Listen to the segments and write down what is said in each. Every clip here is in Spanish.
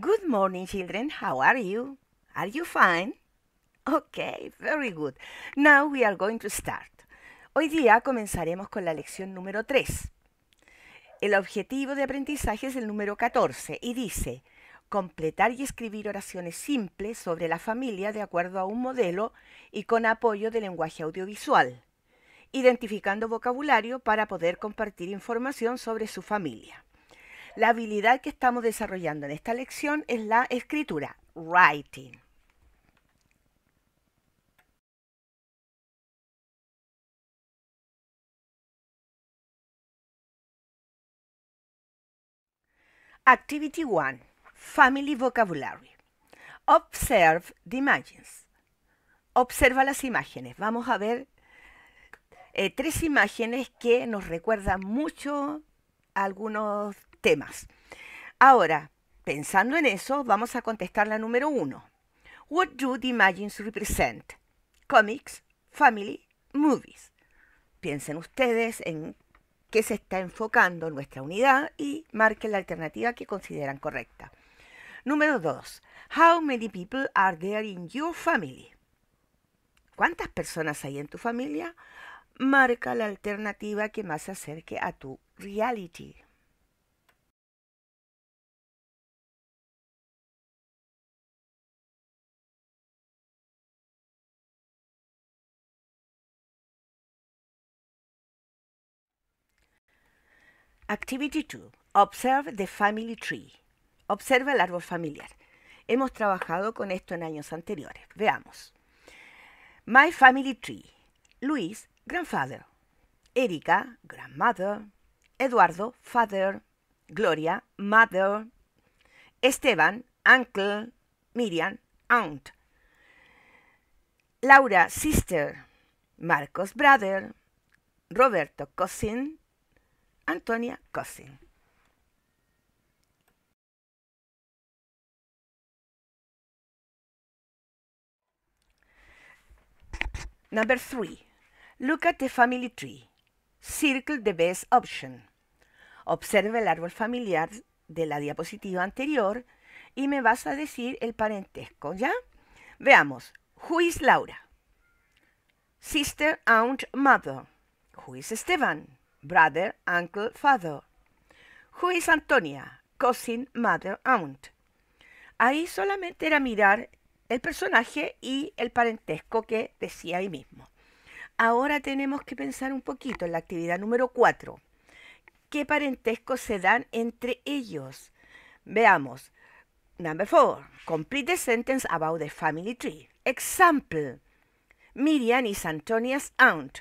Good morning, children. How are you? Are you fine? Okay, very good. Now we are going to start. Hoy día comenzaremos con la lección número 3. El objetivo de aprendizaje es el número 14 y dice, completar y escribir oraciones simples sobre la familia de acuerdo a un modelo y con apoyo de lenguaje audiovisual, identificando vocabulario para poder compartir información sobre su familia. La habilidad que estamos desarrollando en esta lección es la escritura, writing. Activity 1. Family Vocabulary. Observe the images. Observa las imágenes. Vamos a ver eh, tres imágenes que nos recuerdan mucho algunos temas. Ahora, pensando en eso, vamos a contestar la número uno. What do the imagines represent? Comics, family, movies. Piensen ustedes en qué se está enfocando nuestra unidad y marquen la alternativa que consideran correcta. Número 2. How many people are there in your family? ¿Cuántas personas hay en tu familia? Marca la alternativa que más se acerque a tu reality. Activity 2. Observe the family tree. Observa el árbol familiar. Hemos trabajado con esto en años anteriores. Veamos. My family tree. Luis, grandfather. Erika, grandmother. Eduardo, father. Gloria, mother. Esteban, uncle. Miriam, aunt. Laura, sister. Marcos, brother. Roberto, cousin. Antonia Cosin. Number three, look at the family tree. Circle the best option. Observe el árbol familiar de la diapositiva anterior y me vas a decir el parentesco, ¿ya? Veamos. Who is Laura? Sister, aunt, mother. Who is Esteban? brother, uncle, father. Who is Antonia? Cousin, mother, aunt. Ahí solamente era mirar el personaje y el parentesco que decía ahí mismo. Ahora tenemos que pensar un poquito en la actividad número 4. ¿Qué parentesco se dan entre ellos? Veamos. Number four. Complete the sentence about the family tree. Example. Miriam is Antonia's aunt.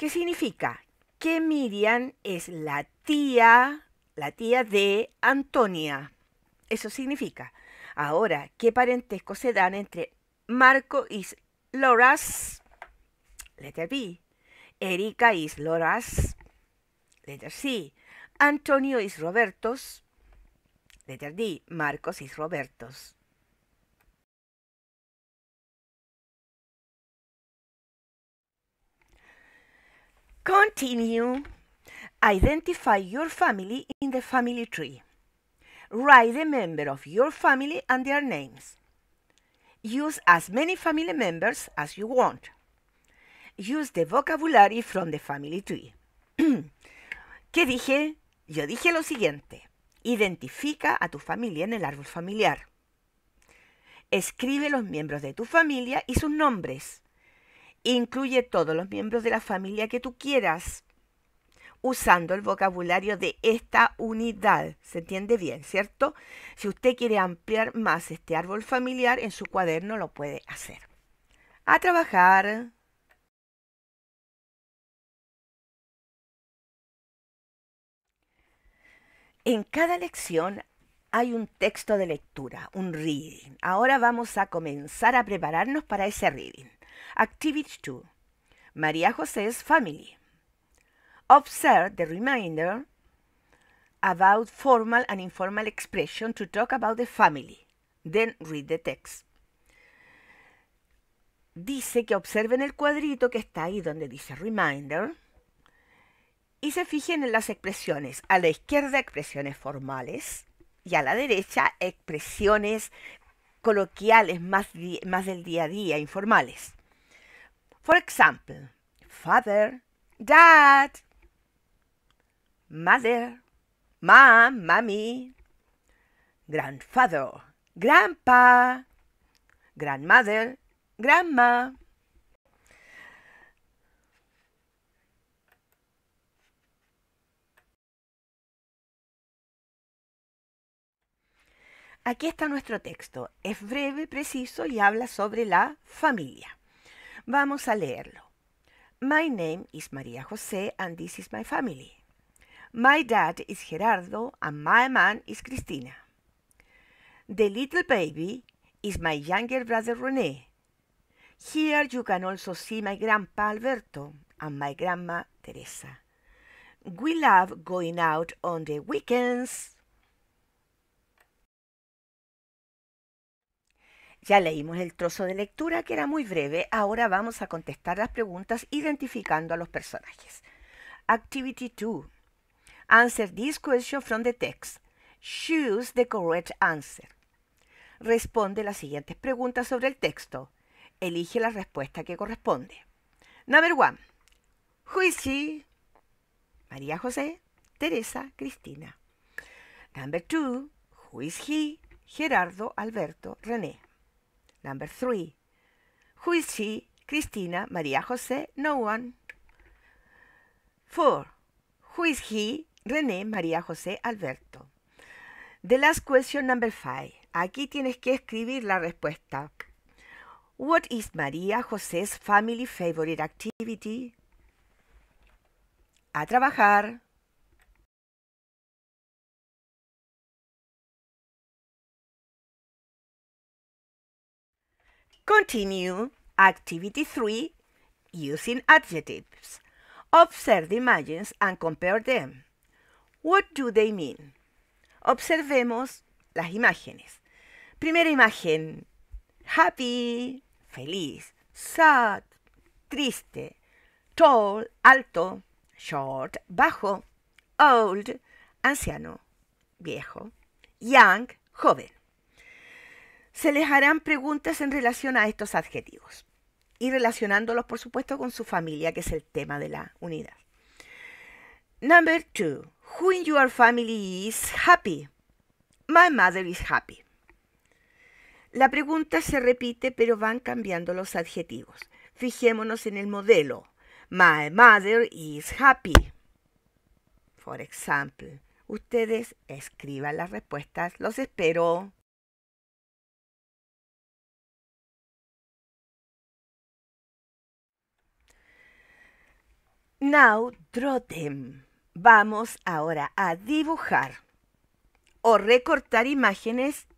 ¿Qué significa? Que Miriam es la tía, la tía de Antonia. Eso significa. Ahora, ¿qué parentesco se dan entre Marco y Loras? Letter B. Erika y Loras. Letter C. Antonio y Robertos. Letter D. Marcos y Robertos. Continue. Identify your family in the family tree. Write the member of your family and their names. Use as many family members as you want. Use the vocabulary from the family tree. ¿Qué dije? Yo dije lo siguiente. Identifica a tu familia en el árbol familiar. Escribe los miembros de tu familia y sus nombres. Incluye todos los miembros de la familia que tú quieras, usando el vocabulario de esta unidad. ¿Se entiende bien, cierto? Si usted quiere ampliar más este árbol familiar, en su cuaderno lo puede hacer. A trabajar. En cada lección hay un texto de lectura, un reading. Ahora vamos a comenzar a prepararnos para ese reading. Activity 2. María José's family. Observe the reminder about formal and informal expression to talk about the family. Then read the text. Dice que observen el cuadrito que está ahí donde dice reminder y se fijen en las expresiones. A la izquierda expresiones formales y a la derecha expresiones coloquiales más, más del día a día, informales. For example, father, dad, mother, mom, mommy, grandfather, grandpa, grandmother, grandma. Aquí está nuestro texto. Es breve, preciso y habla sobre la familia. Vamos a leerlo. My name is María José and this is my family. My dad is Gerardo and my mom is Cristina. The little baby is my younger brother René. Here you can also see my grandpa Alberto and my grandma Teresa. We love going out on the weekends. Ya leímos el trozo de lectura que era muy breve, ahora vamos a contestar las preguntas identificando a los personajes. Activity 2. Answer this question from the text. Choose the correct answer. Responde las siguientes preguntas sobre el texto. Elige la respuesta que corresponde. Number 1. Who is she? María José, Teresa, Cristina. Number 2. Who is he? Gerardo, Alberto, René. Number three. Who is she? Cristina, María José, no one. Four. Who is he? René, María José, Alberto. The last question number five. Aquí tienes que escribir la respuesta. What is María José's family favorite activity? A trabajar. Continue activity 3 using adjectives. Observe the images and compare them. What do they mean? Observemos las imágenes. Primera imagen. Happy, feliz. Sad, triste. Tall, alto. Short, bajo. Old, anciano, viejo. Young, joven se les harán preguntas en relación a estos adjetivos y relacionándolos, por supuesto, con su familia, que es el tema de la unidad. Number two, who in your family is happy? My mother is happy. La pregunta se repite, pero van cambiando los adjetivos. Fijémonos en el modelo. My mother is happy. For example. ustedes escriban las respuestas. Los espero. Now draw Vamos ahora a dibujar o recortar imágenes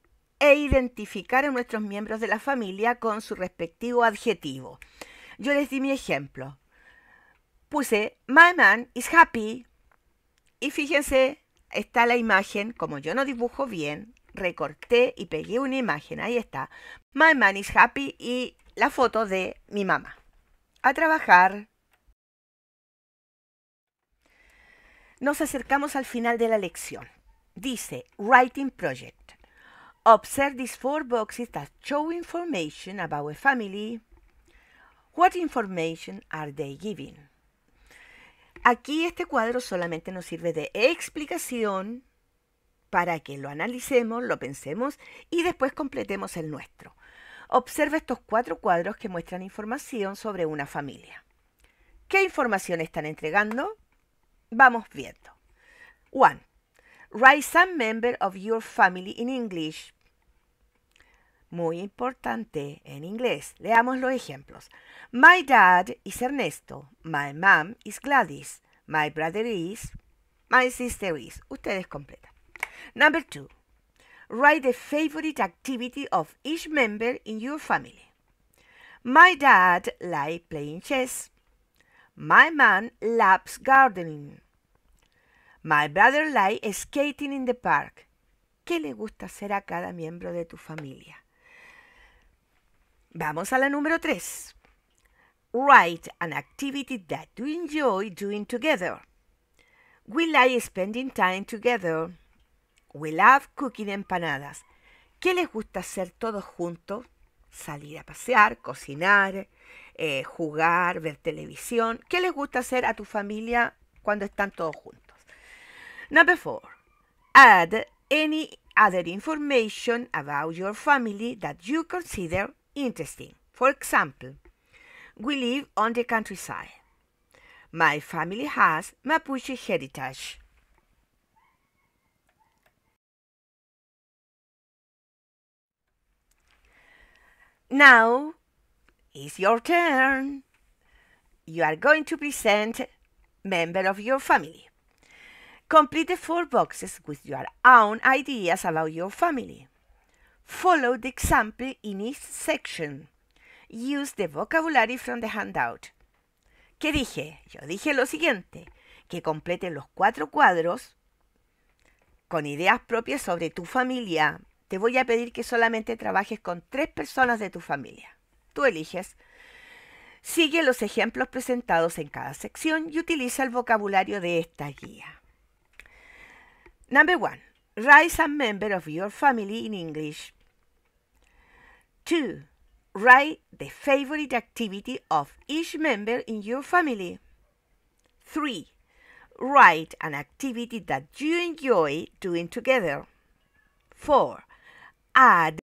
e identificar a nuestros miembros de la familia con su respectivo adjetivo. Yo les di mi ejemplo. Puse, My man is happy. Y fíjense, está la imagen, como yo no dibujo bien, recorté y pegué una imagen, ahí está. My man is happy y la foto de mi mamá. A trabajar. Nos acercamos al final de la lección. Dice, Writing Project. Observe these four boxes that show information about a family. What information are they giving? Aquí este cuadro solamente nos sirve de explicación para que lo analicemos, lo pensemos y después completemos el nuestro. Observe estos cuatro cuadros que muestran información sobre una familia. ¿Qué información están entregando? Vamos viendo. One. Write some member of your family in English. Muy importante en inglés. Leamos los ejemplos. My dad is Ernesto. My mom is Gladys. My brother is. My sister is. Ustedes completan. Number 2. Write the favorite activity of each member in your family. My dad likes playing chess. My mom loves gardening. My brother likes Skating in the Park. ¿Qué le gusta hacer a cada miembro de tu familia? Vamos a la número 3. Write an activity that you enjoy doing together. We like spending time together. We love cooking empanadas. ¿Qué les gusta hacer todos juntos? Salir a pasear, cocinar, eh, jugar, ver televisión. ¿Qué les gusta hacer a tu familia cuando están todos juntos? Number four, add any other information about your family that you consider interesting. For example, we live on the countryside. My family has Mapuche heritage. Now it's your turn. You are going to present member of your family. Complete four boxes with your own ideas about your family. Follow the example in each section. Use the vocabulary from the handout. ¿Qué dije? Yo dije lo siguiente, que complete los cuatro cuadros con ideas propias sobre tu familia. Te voy a pedir que solamente trabajes con tres personas de tu familia. Tú eliges. Sigue los ejemplos presentados en cada sección y utiliza el vocabulario de esta guía. Number one, write some member of your family in English. Two, write the favorite activity of each member in your family. Three, write an activity that you enjoy doing together. Four, add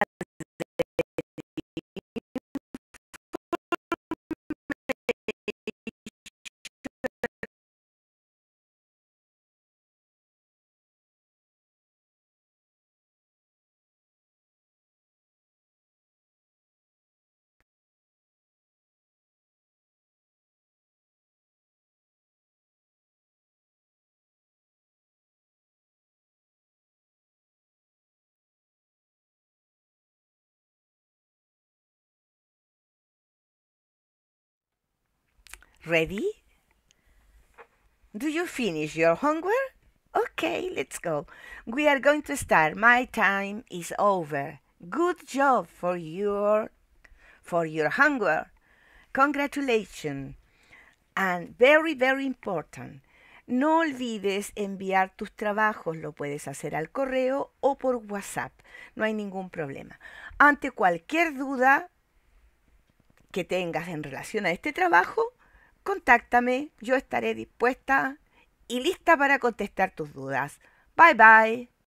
has Ready? Do you finish your homework? Okay, let's go. We are going to start. My time is over. Good job for your for your homework. Congratulations. And very, very important. No olvides enviar tus trabajos, lo puedes hacer al correo o por WhatsApp, no hay ningún problema. Ante cualquier duda que tengas en relación a este trabajo, Contáctame, yo estaré dispuesta y lista para contestar tus dudas. Bye bye.